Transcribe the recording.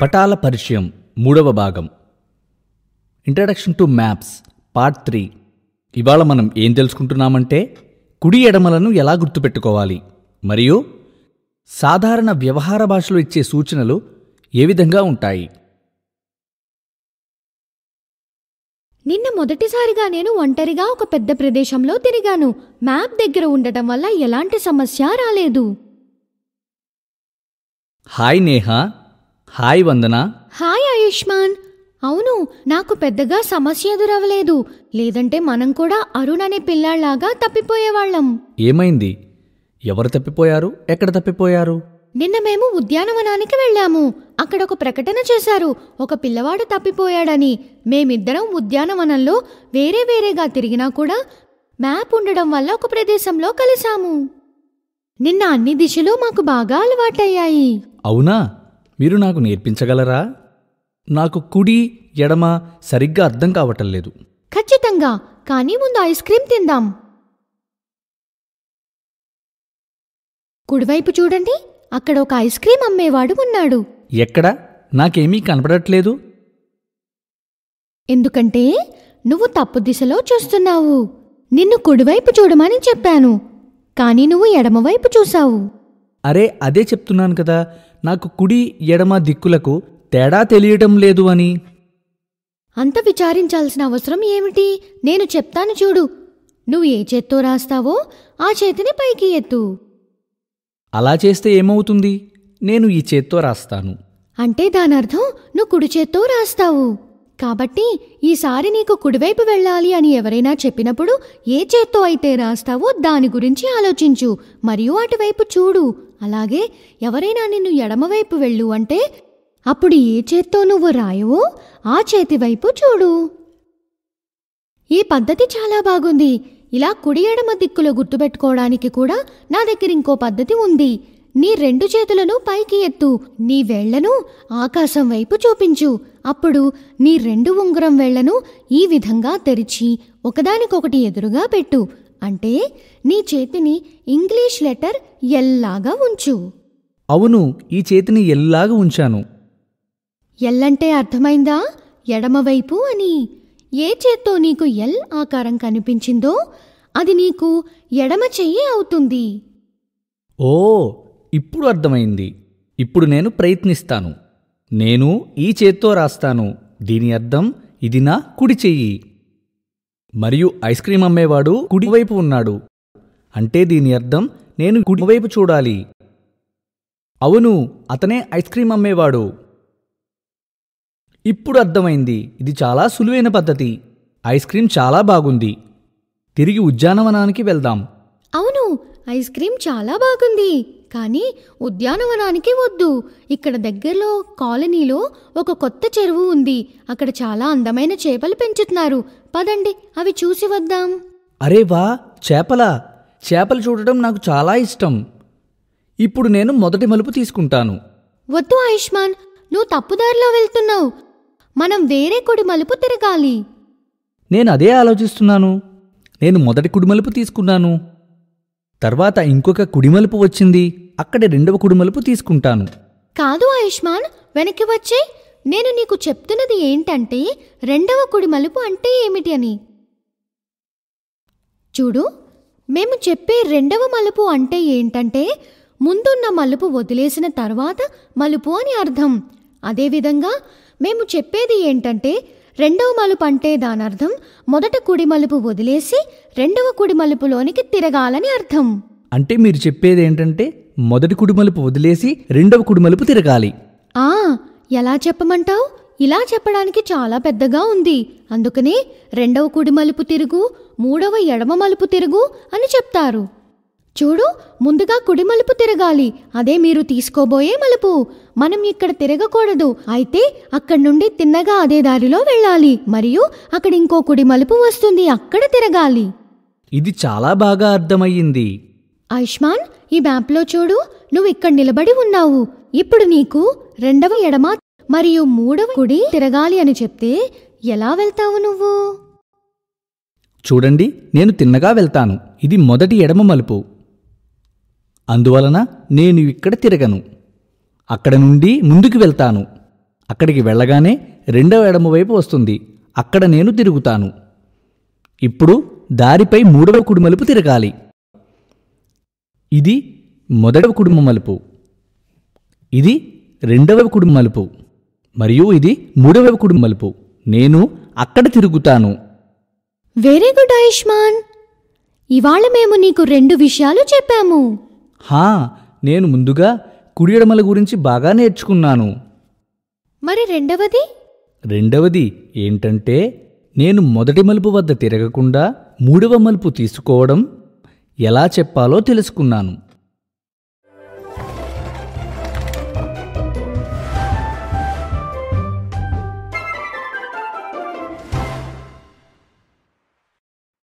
పటాల పరిచయం మూడవ భాగం introduction to maps part three ఇవాళ మనం ఏం తెలుసుకుంటున్నామంటే కుడి ఎడమలను ఎలా గుర్తుపెట్టుకోవాలి మరియు సాధారణ వ్యవహార భాషలో ఇచ్చే సూచనలు ఏ విధంగా ఉంటాయి నిన్న మొదటిసారిగా నేను ఒంటరిగా ఒక పెద్ద ప్రదేశంలో తిరిగాను మ్యాప్ దగ్గర ఉండటం వల్ల ఎలాంటి సమస్య రాలేదు hi Neha hi Vandana hi Ayushman అవును నాకు పెద్దగా సమస్య ఎదురవ్వలేదు లేదంటే మనం కూడా అరుణ్ అనే పిల్లాళ్లాగా తప్పిపోయేవాళ్ళం ఏమైంది ఎవరు తప్పిపోయారు ఎక్కడ తప్పిపోయారు నిన్న మేము ఉద్యానవనానికి వెళ్ళాము అక్కడ ఒక ప్రకటన చేశారు ఒక పిల్లవాడు తప్పిపోయాడని మేమిద్దరం ఉద్యానవనంలో వేరే వేరేగా తిరిగినా కూడా మ్యాప్ ఉండడం వల్ల ఒక ప్రదేశంలో కలిశాము నిన్న అన్ని దిశలు మాకు బాగా అలవాటయ్యాయి అవునా మీరు నాకు నేర్పించగలరా నాకు కుడి ఎడమ సరిగ్గా అర్థం కావటం లేదు ఖచ్చితంగా కానీ ముందు ఐస్ క్రీం తిందాం కుడివైపు చూడండి అక్కడ ఒక ఐస్ క్రీం అమ్మేవాడు ఉన్నాడు ఎక్కడ నాకేమీ కనపడట్లేదు ఎందుకంటే నువ్వు తప్పు దిశలో చూస్తున్నావు నిన్ను కుడివైపు చూడమని చెప్పాను కానీ నువ్వు ఎడమవైపు చూశావు అరే అదే చెప్తున్నాను కదా నాకు కుడి ఎడమ దిక్కులకు తేడా తెలియటం లేదు అని అంత విచారించాల్సిన అవసరం ఏమిటి నేను చెప్తాను చూడు నువ్వు ఏ చేత్తో రాస్తావో ఆ చేతిని పైకి ఎత్తు అలా చేస్తే ఏమవుతుంది నేను ఈ చేత్తో రాస్తాను అంటే దానర్థం నువ్వు కుడి చేత్తో రాస్తావు కాబట్టి ఈసారి నీకు కుడివైపు వెళ్ళాలి అని ఎవరైనా చెప్పినప్పుడు ఏ చేత్తో అయితే రాస్తావో దాని గురించి ఆలోచించు మరియు అటువైపు చూడు అలాగే ఎవరైనా నిన్ను ఎడమవైపు వెళ్ళు అంటే అప్పుడు ఏ చేత్తో నువ్వు రాయవో ఆ చేతి వైపు చూడు ఈ పద్ధతి చాలా బాగుంది ఇలా కుడి ఎడమ దిక్కులో గుర్తుపెట్టుకోవడానికి కూడా నా దగ్గర ఇంకో పద్ధతి ఉంది నీ రెండు చేతులను పైకి ఎత్తు నీ వేళ్లను ఆకాశం వైపు చూపించు అప్పుడు నీ రెండు ఉంగరం వేళ్లను ఈ విధంగా తెరిచి ఒకదానికొకటి ఎదురుగా పెట్టు అంటే నీ చేతిని ఇంగ్లీష్ లెటర్ ఎల్లాగా ఉంచు అవును ఈ చేతిని ఎల్లాగా ఉంచాను ఎల్లంటే అర్థమైందా ఎడమవైపు అని ఏ చేత్తో నీకు ఎల్ ఆకారం కనిపించిందో అది నీకు ఎడమ చెయ్యి అవుతుంది ఓ ఇప్పుడు అర్థమైంది ఇప్పుడు నేను ప్రయత్నిస్తాను నేను ఈ చేత్తో రాస్తాను దీని అర్థం ఇది నా కుడి చెయ్యి మరియు ఐస్ క్రీం అమ్మేవాడు కుడివైపు ఉన్నాడు అంటే దీని అర్థం నేను కుడివైపు చూడాలి అవును అతనే ఐస్ క్రీం అమ్మేవాడు ఇప్పుడు అర్థమైంది ఇది చాలా సులువైన పద్ధతి ఐస్ క్రీం చాలా బాగుంది తిరిగి ఉద్యానవనానికి వెళ్దాం ఐస్ క్రీమ్ చాలా బాగుంది కానీ ఉద్యానవనానికి వద్దు ఇక్కడ దగ్గరలో కాలనీలో ఒక కొత్త చెరువు ఉంది అక్కడ చాలా అందమైన చేపలు పెంచుతున్నారు పదండి అవి చూసి వద్దాం అరే వా చేపల చేపలు చూడటం నాకు చాలా ఇష్టం ఇప్పుడు నేను మొదటి మలుపు తీసుకుంటాను వద్దు ఆయుష్మాన్ నువ్వు తప్పుదారిలో వెళ్తున్నావు మనం వేరే కుడి మలుపు తిరగాలి నేను అదే ఆలోచిస్తున్నాను నేను మొదటి కుడి మలుపు తీసుకున్నాను తర్వాత ఇంకొక కుడిమలుపు వచ్చింది అక్కడ రెండవ కుడిమలుపు తీసుకుంటాను కాదు ఆయుష్మాన్ వెనక్కి వచ్చే నేను నీకు చెప్తున్నది ఏంటంటే రెండవ కుడిమలుపు అంటే ఏమిటి అని చూడు మేము చెప్పే రెండవ మలుపు అంటే ఏంటంటే ముందున్న మలుపు వదిలేసిన తర్వాత మలుపు అని అర్థం అదేవిధంగా మేము చెప్పేది ఏంటంటే రెండవ మలుపు అంటే అర్థం మొదట కుడి మలుపు వదిలేసి రెండవ కుడి మలుపులోనికి తిరగాలని అర్థం అంటే మీరు చెప్పేది ఏంటంటే మొదటి కుడి మలుపు వదిలేసి రెండవ కుడి మలుపు తిరగాలి ఆ ఎలా చెప్పమంటావు ఇలా చెప్పడానికి చాలా పెద్దగా ఉంది అందుకనే రెండవ కుడి మలుపు తిరుగు మూడవ ఎడమ మలుపు తిరుగు అని చెప్తారు చూడు ముందుగా కుడి మలుపు తిరగాలి అదే మీరు తీసుకోబోయే మలుపు మనం ఇక్కడ తిరగకూడదు అయితే అక్కడి నుండి తిన్నగా అదే దారిలో వెళ్ళాలి మరియు అక్కడ ఇంకో కుడి మలుపు వస్తుంది అక్కడ తిరగాలి ఇది చాలా బాగా అర్థమయ్యింది ఆయుష్మాన్ ఈ మ్యాప్లో చూడు నువ్వు ఇక్కడ నిలబడి ఉన్నావు ఇప్పుడు నీకు రెండవ ఎడమ మరియు మూడవ కుడి తిరగాలి అని చెప్తే ఎలా వెళ్తావు నువ్వు చూడండి నేను తిన్నగా వెళ్తాను ఇది మొదటి ఎడమ మలుపు అందువలన నేను ఇక్కడ తిరగను అక్కడ నుండి ముందుకు వెళ్తాను అక్కడికి వెళ్ళగానే రెండవ ఎడమవైపు వస్తుంది అక్కడ నేను తిరుగుతాను ఇప్పుడు దారిపై మూడవ కుడిమలుపు తిరగాలి ఇది మొదటవ కుడుమ మలుపు ఇది రెండవ కుడుమ మలుపు మరియు ఇది మూడవ కుడుమ మలుపు నేను అక్కడ తిరుగుతాను వెరీ గుడ్ ఆయుష్మాన్ ఇవాళ మేము నీకు రెండు విషయాలు చెప్పాము హా నేను ముందుగా కుడియడమల గురించి బాగా నేర్చుకున్నాను మరి రెండవది రెండవది ఏంటంటే నేను మొదటి మలుపు వద్ద తిరగకుండా మూడవ మలుపు తీసుకోవడం ఎలా చెప్పాలో తెలుసుకున్నాను